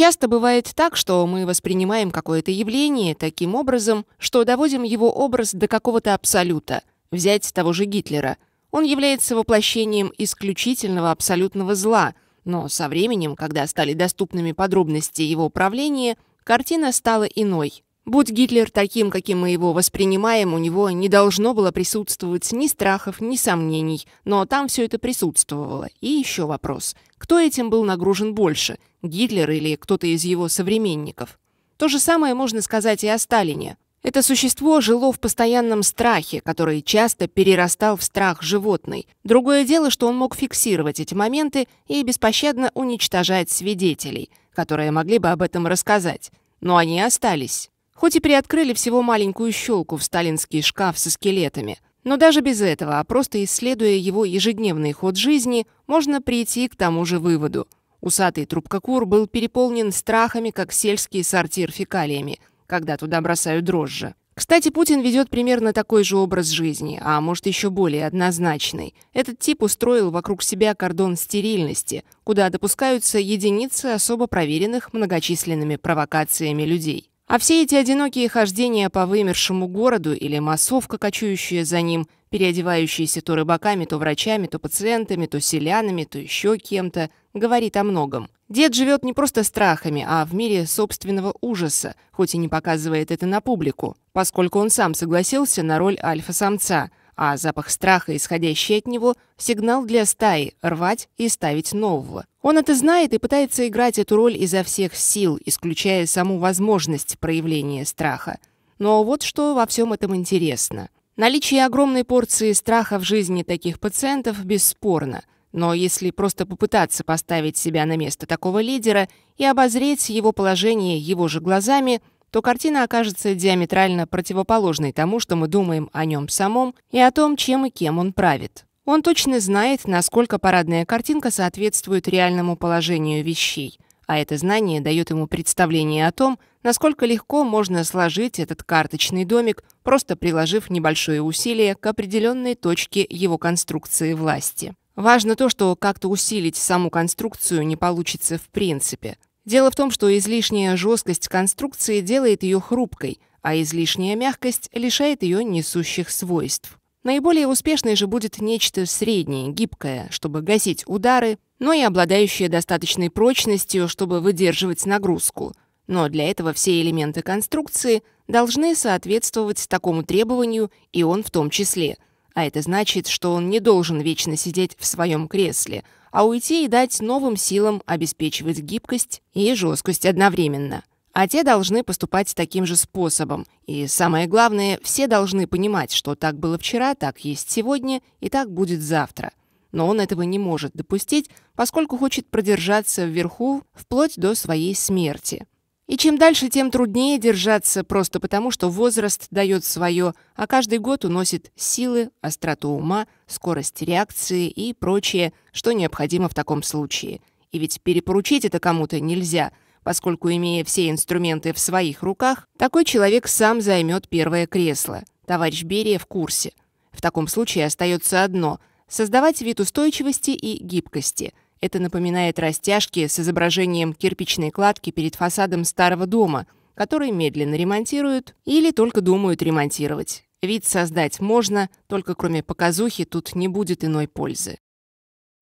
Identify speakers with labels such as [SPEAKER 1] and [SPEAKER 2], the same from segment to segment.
[SPEAKER 1] Часто бывает так, что мы воспринимаем какое-то явление таким образом, что доводим его образ до какого-то абсолюта. Взять того же Гитлера. Он является воплощением исключительного абсолютного зла, но со временем, когда стали доступными подробности его правления, картина стала иной – Будь Гитлер таким, каким мы его воспринимаем, у него не должно было присутствовать ни страхов, ни сомнений, но там все это присутствовало. И еще вопрос. Кто этим был нагружен больше, Гитлер или кто-то из его современников? То же самое можно сказать и о Сталине. Это существо жило в постоянном страхе, который часто перерастал в страх животной. Другое дело, что он мог фиксировать эти моменты и беспощадно уничтожать свидетелей, которые могли бы об этом рассказать. Но они остались. Хоть и приоткрыли всего маленькую щелку в сталинский шкаф со скелетами, но даже без этого, а просто исследуя его ежедневный ход жизни, можно прийти к тому же выводу. Усатый трубкокур был переполнен страхами, как сельский сортир фекалиями, когда туда бросают дрожжи. Кстати, Путин ведет примерно такой же образ жизни, а может еще более однозначный. Этот тип устроил вокруг себя кордон стерильности, куда допускаются единицы особо проверенных многочисленными провокациями людей. А все эти одинокие хождения по вымершему городу или массовка, кочующая за ним, переодевающаяся то рыбаками, то врачами, то пациентами, то селянами, то еще кем-то, говорит о многом. Дед живет не просто страхами, а в мире собственного ужаса, хоть и не показывает это на публику, поскольку он сам согласился на роль альфа-самца – а запах страха, исходящий от него, сигнал для стаи рвать и ставить нового. Он это знает и пытается играть эту роль изо всех сил, исключая саму возможность проявления страха. Но вот что во всем этом интересно. Наличие огромной порции страха в жизни таких пациентов бесспорно. Но если просто попытаться поставить себя на место такого лидера и обозреть его положение его же глазами – то картина окажется диаметрально противоположной тому, что мы думаем о нем самом и о том, чем и кем он правит. Он точно знает, насколько парадная картинка соответствует реальному положению вещей, а это знание дает ему представление о том, насколько легко можно сложить этот карточный домик, просто приложив небольшое усилие к определенной точке его конструкции власти. Важно то, что как-то усилить саму конструкцию не получится в принципе. Дело в том, что излишняя жесткость конструкции делает ее хрупкой, а излишняя мягкость лишает ее несущих свойств. Наиболее успешной же будет нечто среднее, гибкое, чтобы гасить удары, но и обладающее достаточной прочностью, чтобы выдерживать нагрузку. Но для этого все элементы конструкции должны соответствовать такому требованию, и он в том числе. А это значит, что он не должен вечно сидеть в своем кресле – а уйти и дать новым силам обеспечивать гибкость и жесткость одновременно. А те должны поступать таким же способом. И самое главное, все должны понимать, что так было вчера, так есть сегодня и так будет завтра. Но он этого не может допустить, поскольку хочет продержаться вверху вплоть до своей смерти. И чем дальше, тем труднее держаться, просто потому, что возраст дает свое, а каждый год уносит силы, остроту ума, скорость реакции и прочее, что необходимо в таком случае. И ведь перепоручить это кому-то нельзя, поскольку, имея все инструменты в своих руках, такой человек сам займет первое кресло. Товарищ Берия в курсе. В таком случае остается одно – создавать вид устойчивости и гибкости – это напоминает растяжки с изображением кирпичной кладки перед фасадом старого дома, который медленно ремонтируют или только думают ремонтировать. Вид создать можно, только кроме показухи тут не будет иной пользы.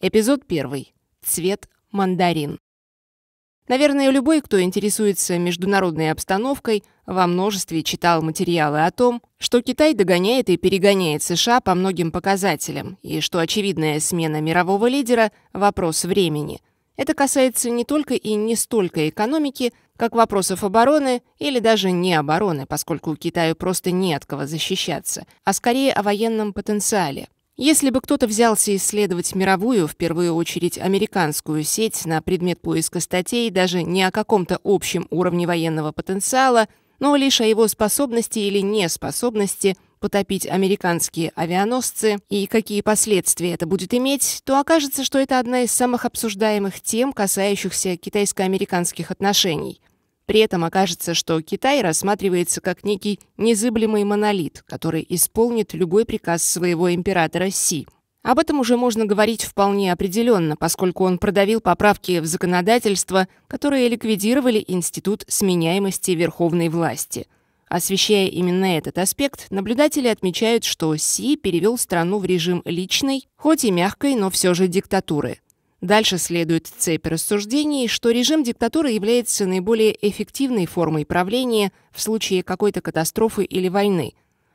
[SPEAKER 1] Эпизод первый. Цвет мандарин. Наверное, любой, кто интересуется международной обстановкой, во множестве читал материалы о том, что Китай догоняет и перегоняет США по многим показателям, и что очевидная смена мирового лидера – вопрос времени. Это касается не только и не столько экономики, как вопросов обороны или даже не обороны, поскольку Китаю просто не от кого защищаться, а скорее о военном потенциале – если бы кто-то взялся исследовать мировую, в первую очередь американскую сеть на предмет поиска статей даже не о каком-то общем уровне военного потенциала, но лишь о его способности или неспособности потопить американские авианосцы и какие последствия это будет иметь, то окажется, что это одна из самых обсуждаемых тем, касающихся китайско-американских отношений – при этом окажется, что Китай рассматривается как некий незыблемый монолит, который исполнит любой приказ своего императора Си. Об этом уже можно говорить вполне определенно, поскольку он продавил поправки в законодательство, которые ликвидировали институт сменяемости верховной власти. Освещая именно этот аспект, наблюдатели отмечают, что Си перевел страну в режим личной, хоть и мягкой, но все же диктатуры – Дальше следует цепь рассуждений, что режим диктатуры является наиболее эффективной формой правления в случае какой-то катастрофы или войны.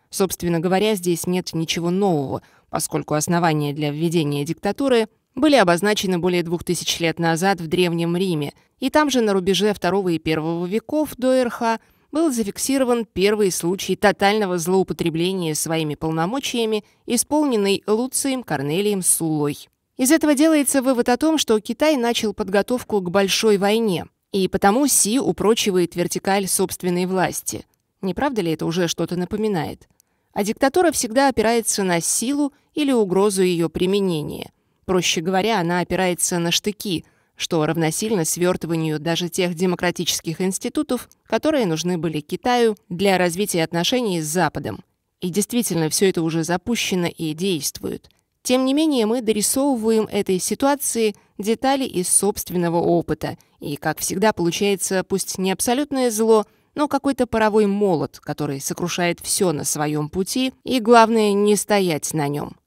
[SPEAKER 1] Собственно говоря, здесь нет ничего нового, поскольку основания для введения диктатуры были обозначены более двух тысяч лет назад в Древнем Риме, и там же на рубеже II и I веков до РХ был зафиксирован первый случай тотального злоупотребления своими полномочиями, исполненный Луцием Корнелием Сулой. Из этого делается вывод о том, что Китай начал подготовку к большой войне, и потому Си упрочивает вертикаль собственной власти. Не правда ли это уже что-то напоминает? А диктатура всегда опирается на силу или угрозу ее применения. Проще говоря, она опирается на штыки, что равносильно свертыванию даже тех демократических институтов, которые нужны были Китаю для развития отношений с Западом. И действительно, все это уже запущено и действует – тем не менее, мы дорисовываем этой ситуации детали из собственного опыта, и, как всегда, получается пусть не абсолютное зло, но какой-то паровой молот, который сокрушает все на своем пути, и, главное, не стоять на нем.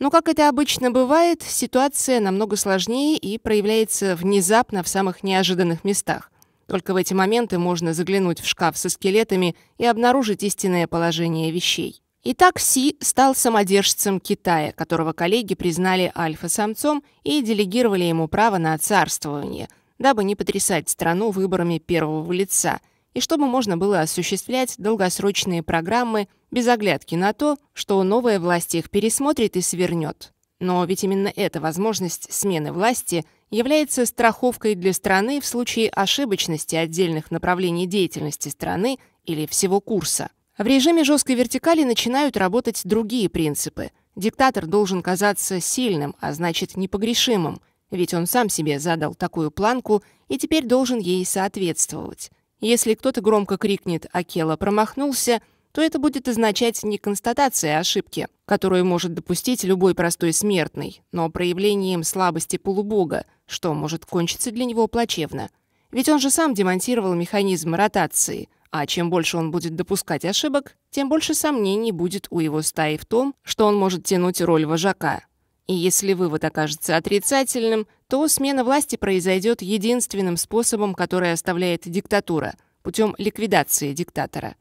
[SPEAKER 1] Но, как это обычно бывает, ситуация намного сложнее и проявляется внезапно в самых неожиданных местах. Только в эти моменты можно заглянуть в шкаф со скелетами и обнаружить истинное положение вещей. Итак, Си стал самодержцем Китая, которого коллеги признали альфа-самцом и делегировали ему право на царствование, дабы не потрясать страну выборами первого лица, и чтобы можно было осуществлять долгосрочные программы без оглядки на то, что новая власть их пересмотрит и свернет. Но ведь именно эта возможность смены власти является страховкой для страны в случае ошибочности отдельных направлений деятельности страны или всего курса – в режиме жесткой вертикали начинают работать другие принципы. Диктатор должен казаться сильным, а значит непогрешимым, ведь он сам себе задал такую планку и теперь должен ей соответствовать. Если кто-то громко крикнет «Акела промахнулся», то это будет означать не констатация ошибки, которую может допустить любой простой смертный, но проявлением слабости полубога, что может кончиться для него плачевно. Ведь он же сам демонтировал механизм ротации – а чем больше он будет допускать ошибок, тем больше сомнений будет у его стаи в том, что он может тянуть роль вожака. И если вывод окажется отрицательным, то смена власти произойдет единственным способом, который оставляет диктатура – путем ликвидации диктатора.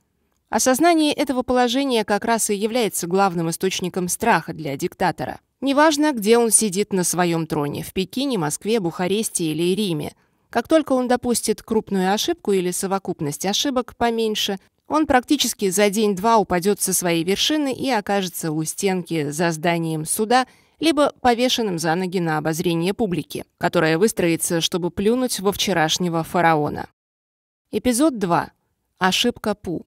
[SPEAKER 1] Осознание этого положения как раз и является главным источником страха для диктатора. Неважно, где он сидит на своем троне – в Пекине, Москве, Бухаресте или Риме – как только он допустит крупную ошибку или совокупность ошибок поменьше, он практически за день-два упадет со своей вершины и окажется у стенки за зданием суда либо повешенным за ноги на обозрение публики, которая выстроится, чтобы плюнуть во вчерашнего фараона. Эпизод 2. Ошибка Пу.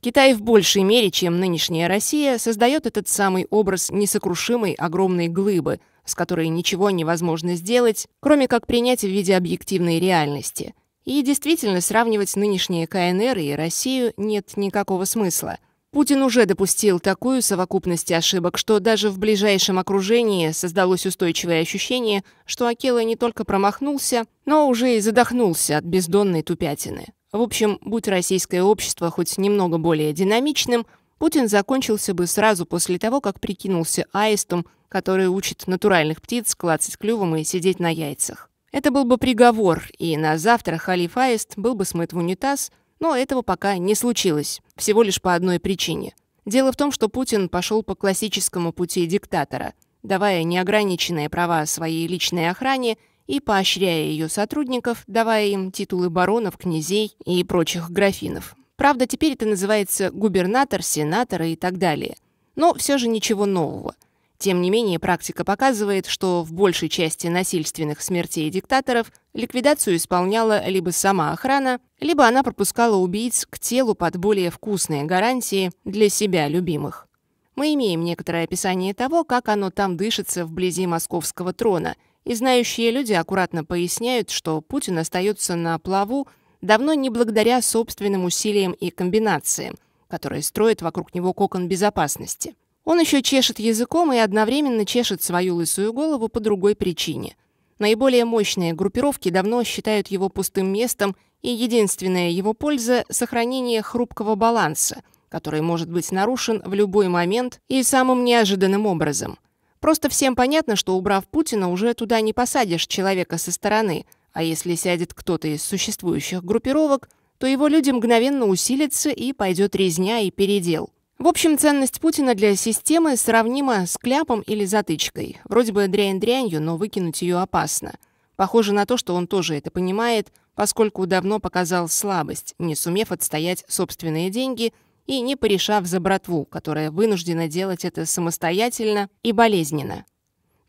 [SPEAKER 1] Китай в большей мере, чем нынешняя Россия, создает этот самый образ несокрушимой огромной глыбы – с которой ничего невозможно сделать, кроме как принять в виде объективной реальности. И действительно, сравнивать нынешние КНР и Россию нет никакого смысла. Путин уже допустил такую совокупность ошибок, что даже в ближайшем окружении создалось устойчивое ощущение, что Акела не только промахнулся, но уже и задохнулся от бездонной тупятины. В общем, будь российское общество хоть немного более динамичным, Путин закончился бы сразу после того, как прикинулся аистом, который учит натуральных птиц клацать клювом и сидеть на яйцах. Это был бы приговор, и на завтра халиф аист был бы смыт в унитаз, но этого пока не случилось, всего лишь по одной причине. Дело в том, что Путин пошел по классическому пути диктатора, давая неограниченные права своей личной охране и поощряя ее сотрудников, давая им титулы баронов, князей и прочих графинов. Правда, теперь это называется губернатор, сенатор и так далее. Но все же ничего нового. Тем не менее, практика показывает, что в большей части насильственных смертей диктаторов ликвидацию исполняла либо сама охрана, либо она пропускала убийц к телу под более вкусные гарантии для себя любимых. Мы имеем некоторое описание того, как оно там дышится вблизи московского трона, и знающие люди аккуратно поясняют, что Путин остается на плаву давно не благодаря собственным усилиям и комбинациям, которые строят вокруг него кокон безопасности. Он еще чешет языком и одновременно чешет свою лысую голову по другой причине. Наиболее мощные группировки давно считают его пустым местом, и единственная его польза – сохранение хрупкого баланса, который может быть нарушен в любой момент и самым неожиданным образом. Просто всем понятно, что убрав Путина, уже туда не посадишь человека со стороны – а если сядет кто-то из существующих группировок, то его люди мгновенно усилятся и пойдет резня и передел. В общем, ценность Путина для системы сравнима с кляпом или затычкой. Вроде бы дрянь дрянью, но выкинуть ее опасно. Похоже на то, что он тоже это понимает, поскольку давно показал слабость, не сумев отстоять собственные деньги и не порешав за братву, которая вынуждена делать это самостоятельно и болезненно.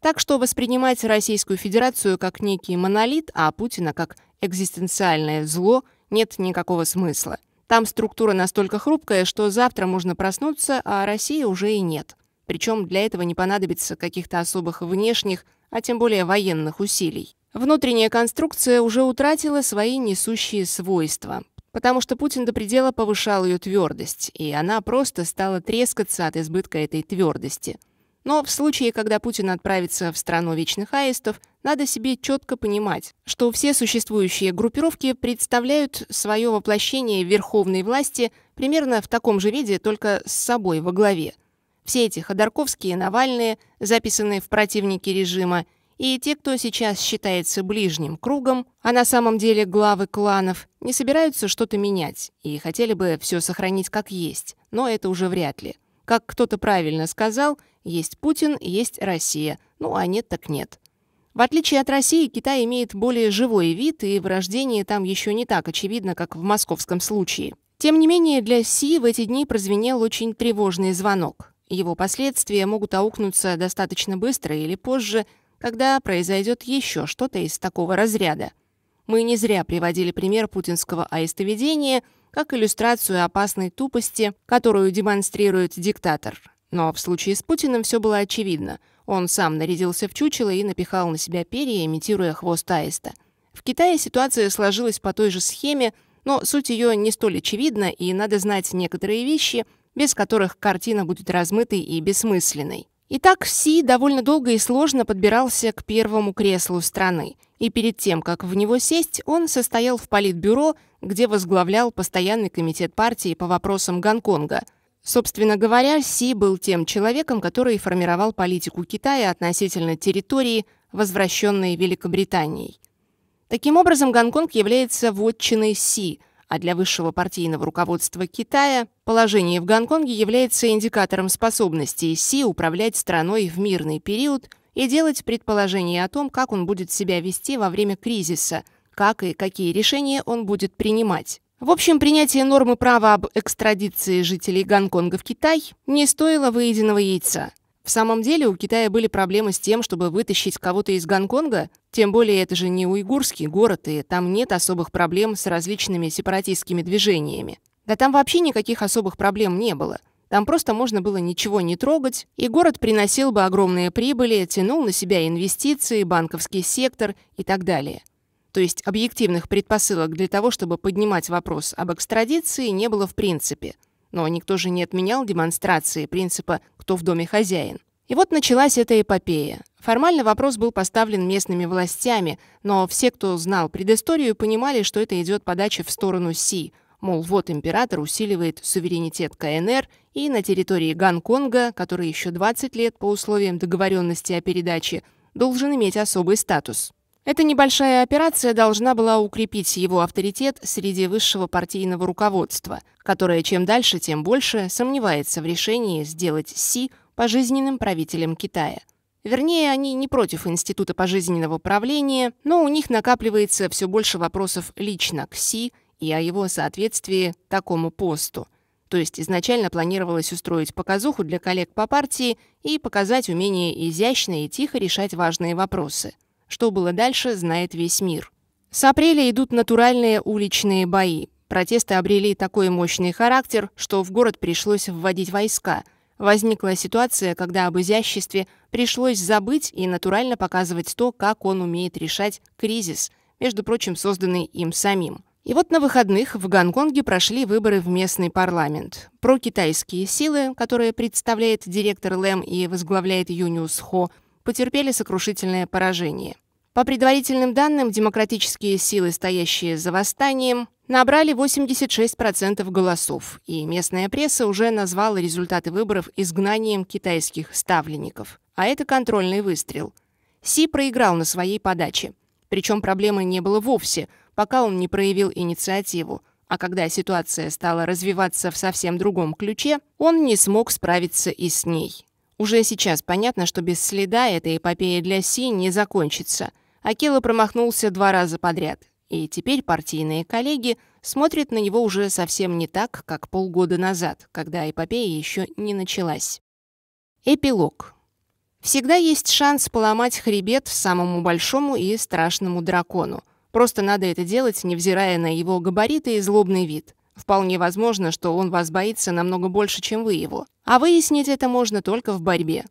[SPEAKER 1] Так что воспринимать Российскую Федерацию как некий монолит, а Путина как экзистенциальное зло нет никакого смысла. Там структура настолько хрупкая, что завтра можно проснуться, а России уже и нет. Причем для этого не понадобится каких-то особых внешних, а тем более военных усилий. Внутренняя конструкция уже утратила свои несущие свойства, потому что Путин до предела повышал ее твердость, и она просто стала трескаться от избытка этой твердости – но в случае, когда Путин отправится в страну вечных аистов, надо себе четко понимать, что все существующие группировки представляют свое воплощение верховной власти примерно в таком же виде, только с собой во главе. Все эти Ходорковские, Навальные, записанные в противники режима, и те, кто сейчас считается ближним кругом, а на самом деле главы кланов, не собираются что-то менять и хотели бы все сохранить как есть, но это уже вряд ли. Как кто-то правильно сказал – есть Путин, есть Россия. Ну, а нет так нет. В отличие от России, Китай имеет более живой вид, и вырождение там еще не так очевидно, как в московском случае. Тем не менее, для Си в эти дни прозвенел очень тревожный звонок. Его последствия могут аукнуться достаточно быстро или позже, когда произойдет еще что-то из такого разряда. Мы не зря приводили пример путинского аистоведения как иллюстрацию опасной тупости, которую демонстрирует диктатор. Но в случае с Путиным все было очевидно. Он сам нарядился в чучело и напихал на себя перья, имитируя хвост аиста. В Китае ситуация сложилась по той же схеме, но суть ее не столь очевидна, и надо знать некоторые вещи, без которых картина будет размытой и бессмысленной. Итак, Си довольно долго и сложно подбирался к первому креслу страны. И перед тем, как в него сесть, он состоял в политбюро, где возглавлял постоянный комитет партии по вопросам Гонконга – Собственно говоря, Си был тем человеком, который формировал политику Китая относительно территории, возвращенной Великобританией. Таким образом, Гонконг является вотчиной Си, а для высшего партийного руководства Китая положение в Гонконге является индикатором способности Си управлять страной в мирный период и делать предположения о том, как он будет себя вести во время кризиса, как и какие решения он будет принимать. В общем, принятие нормы права об экстрадиции жителей Гонконга в Китай не стоило выеденного яйца. В самом деле у Китая были проблемы с тем, чтобы вытащить кого-то из Гонконга, тем более это же не уйгурский город, и там нет особых проблем с различными сепаратистскими движениями. Да там вообще никаких особых проблем не было. Там просто можно было ничего не трогать, и город приносил бы огромные прибыли, тянул на себя инвестиции, банковский сектор и так далее то есть объективных предпосылок для того, чтобы поднимать вопрос об экстрадиции, не было в принципе. Но никто же не отменял демонстрации принципа «кто в доме хозяин». И вот началась эта эпопея. Формально вопрос был поставлен местными властями, но все, кто знал предысторию, понимали, что это идет подача в сторону Си. Мол, вот император усиливает суверенитет КНР, и на территории Гонконга, который еще 20 лет по условиям договоренности о передаче, должен иметь особый статус. Эта небольшая операция должна была укрепить его авторитет среди высшего партийного руководства, которое чем дальше, тем больше сомневается в решении сделать Си пожизненным правителем Китая. Вернее, они не против Института пожизненного правления, но у них накапливается все больше вопросов лично к Си и о его соответствии такому посту. То есть изначально планировалось устроить показуху для коллег по партии и показать умение изящно и тихо решать важные вопросы – что было дальше, знает весь мир. С апреля идут натуральные уличные бои. Протесты обрели такой мощный характер, что в город пришлось вводить войска. Возникла ситуация, когда об изяществе пришлось забыть и натурально показывать то, как он умеет решать кризис, между прочим, созданный им самим. И вот на выходных в Гонконге прошли выборы в местный парламент. Про китайские силы, которые представляет директор ЛЭМ и возглавляет Юниус Хо – потерпели сокрушительное поражение. По предварительным данным, демократические силы, стоящие за восстанием, набрали 86% голосов, и местная пресса уже назвала результаты выборов изгнанием китайских ставленников. А это контрольный выстрел. Си проиграл на своей подаче. Причем проблемы не было вовсе, пока он не проявил инициативу. А когда ситуация стала развиваться в совсем другом ключе, он не смог справиться и с ней. Уже сейчас понятно, что без следа эта эпопея для Си не закончится. Акела промахнулся два раза подряд, и теперь партийные коллеги смотрят на него уже совсем не так, как полгода назад, когда эпопея еще не началась. Эпилог. Всегда есть шанс поломать хребет самому большому и страшному дракону. Просто надо это делать, невзирая на его габариты и злобный вид. Вполне возможно, что он вас боится намного больше, чем вы его. А выяснить это можно только в борьбе.